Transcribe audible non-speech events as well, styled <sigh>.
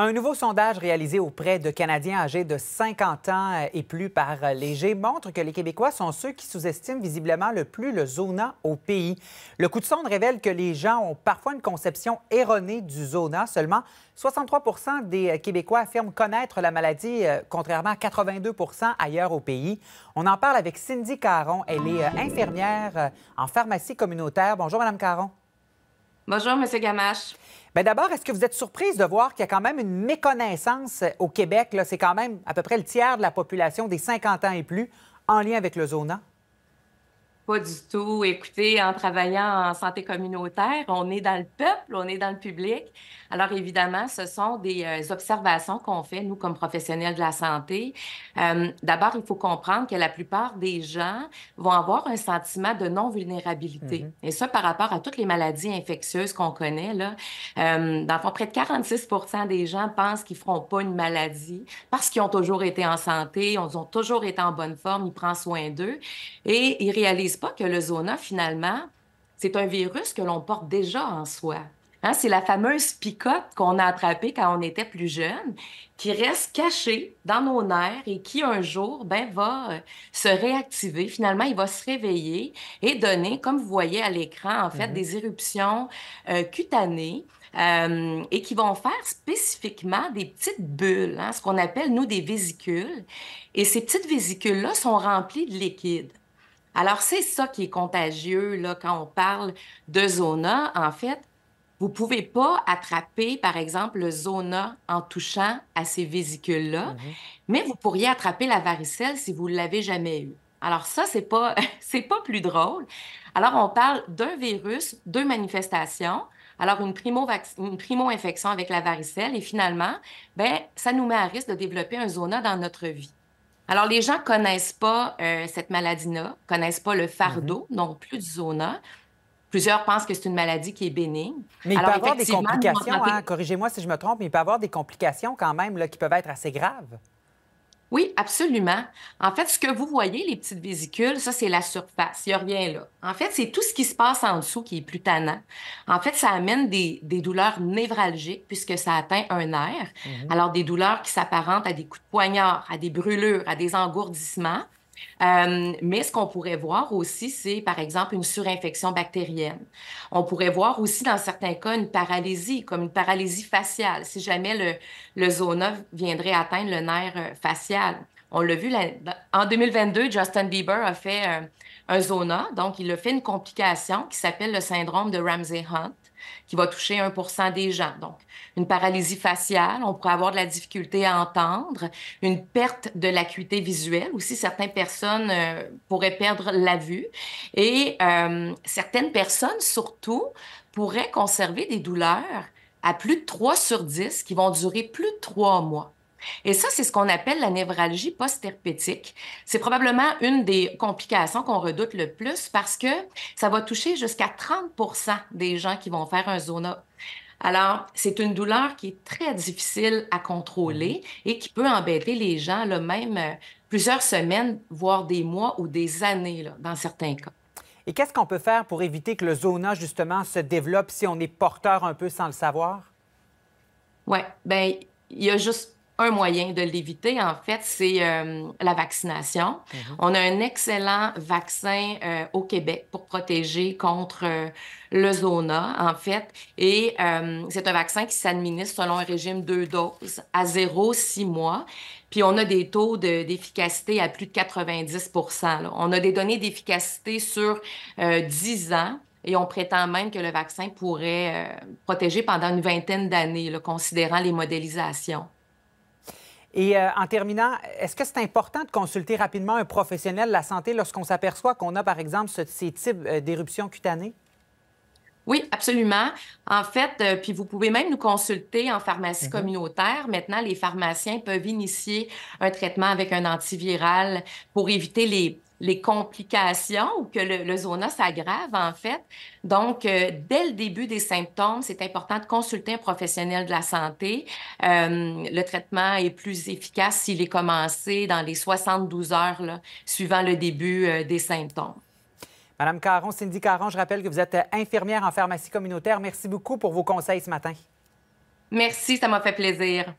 Un nouveau sondage réalisé auprès de Canadiens âgés de 50 ans euh, et plus par euh, Léger montre que les Québécois sont ceux qui sous-estiment visiblement le plus le zona au pays. Le coup de sonde révèle que les gens ont parfois une conception erronée du zona. Seulement 63 des euh, Québécois affirment connaître la maladie, contrairement à 82 ailleurs au pays. On en parle avec Cindy Caron. Elle est infirmière en pharmacie communautaire. Bonjour, Madame Caron. Bonjour, M. Gamache. Bien, d'abord, est-ce que vous êtes surprise de voir qu'il y a quand même une méconnaissance euh, au Québec? C'est quand même à peu près le tiers de la population des 50 ans et plus en lien avec le zona? pas du tout Écoutez, en travaillant en santé communautaire. On est dans le peuple, on est dans le public. Alors évidemment, ce sont des euh, observations qu'on fait, nous, comme professionnels de la santé. Euh, d'abord, il faut comprendre que la plupart des gens vont avoir un sentiment de non-vulnérabilité. Mm-hmm. Et ça, par rapport à toutes les maladies infectieuses qu'on connaît, là, euh, dans le fond, près de 46 des gens pensent qu'ils ne feront pas une maladie parce qu'ils ont toujours été en santé, ils ont toujours été en bonne forme, ils prennent soin d'eux et ils réalisent pas que le zona, finalement, c'est un virus que l'on porte déjà en soi. Hein, c'est la fameuse picote qu'on a attrapée quand on était plus jeune, qui reste cachée dans nos nerfs et qui un jour ben, va euh, se réactiver. Finalement, il va se réveiller et donner, comme vous voyez à l'écran, en fait, mhm. des éruptions euh, cutanées. Euh, et qui vont faire spécifiquement des petites bulles, hein, ce qu'on appelle, nous, des vésicules. Et ces petites vésicules-là sont remplies de liquide. Alors, c'est ça qui est contagieux là, quand on parle de zona. En fait, vous ne pouvez pas attraper, par exemple, le zona en touchant à ces vésicules-là, mm-hmm. mais vous pourriez attraper la varicelle si vous ne l'avez jamais eue. Alors ça, c'est pas, <laughs> pas plus drôle. Alors, on parle d'un virus, deux manifestations. Alors, une, primo-infection avec la varicelle et finalement, ben, ça nous met à risque de développer un zona dans notre vie. Alors, les gens connaissent pas euh, cette maladie-là, connaissent pas le fardeau mhm. non plus du zona. Plusieurs pensent que c'est une maladie qui est bénigne. Mais il peut peut avoir des complications, hein, corrigez-moi si je me trompe, mais il peut avoir des complications quand même qui peuvent être assez graves. Oui, absolument. En fait, ce que vous voyez, les petites vésicules, ça, c'est la surface. Il n'y a rien là. En fait, c'est tout ce qui se passe en dessous qui est plus tannant. En fait, ça amène des, douleurs névralgiques puisque ça atteint un nerf. Mhm. Alors, des douleurs qui s'apparentent à des coups de poignard, à des brûlures, à des engourdissements. Euh, mais ce qu'on pourrait voir aussi, c'est par exemple une surinfection bactérienne. On pourrait voir aussi dans certains cas une paralysie, comme une paralysie faciale, si jamais le, zona viendrait atteindre le nerf euh, facial. On l'a vu en 2022, Justin Bieber a fait euh, un zona, donc il a fait une complication qui s'appelle le syndrome de Ramsey Hunt qui va toucher 1 des gens. Donc, une paralysie faciale, on pourrait avoir de la difficulté à entendre, une perte de l'acuité visuelle. Aussi, certaines personnes euh, pourraient perdre la vue. Et euh, certaines personnes, surtout, pourraient conserver des douleurs à plus de 3 sur 10 qui vont durer plus de 3 mois. Et ça, c'est ce qu'on appelle la névralgie post-herpétique. C'est probablement une des complications qu'on redoute le plus parce que ça va toucher jusqu'à 30 des gens qui vont faire un zona. Alors, c'est une douleur qui est très difficile à contrôler et qui peut embêter les gens, là, même euh, plusieurs semaines, voire des mois ou des années, là, dans certains cas. Et qu'est-ce qu'on peut faire pour éviter que le zona, justement, se développe si on est porteur un peu sans le savoir? Oui, bien, il y a juste un moyen de l'éviter, en fait, c'est euh, la vaccination. Mhm. On a un excellent vaccin euh, au Québec pour protéger contre euh, le zona, en fait. Et c'est un vaccin qui s'administre selon un régime deux doses à six mois. Puis on a des taux d'efficacité à plus de 90 On a des données d'efficacité sur 10 ans. Et on prétend même que le vaccin pourrait protéger pendant une vingtaine d'années, considérant les modélisations. Et euh, en terminant, est-ce que c'est important de consulter rapidement un professionnel de la santé lorsqu'on s'aperçoit qu'on a, par exemple, ce, ces types euh, d'éruptions cutanées? Oui, absolument. En fait, euh, puis vous pouvez même nous consulter en pharmacie mhm. communautaire. Maintenant, les pharmaciens peuvent initier un traitement avec un antiviral pour éviter les les complications ou que le, zona s'aggrave, en fait. Donc, euh, dès le début des symptômes, c'est important de consulter un professionnel de la santé. Euh, le traitement est plus efficace s'il est commencé dans les 72 heures suivant le début euh, des symptômes. Madame Caron, Cindy Caron, je rappelle que vous êtes infirmière en pharmacie communautaire. Merci beaucoup pour vos conseils ce matin. Merci, ça m'a fait plaisir.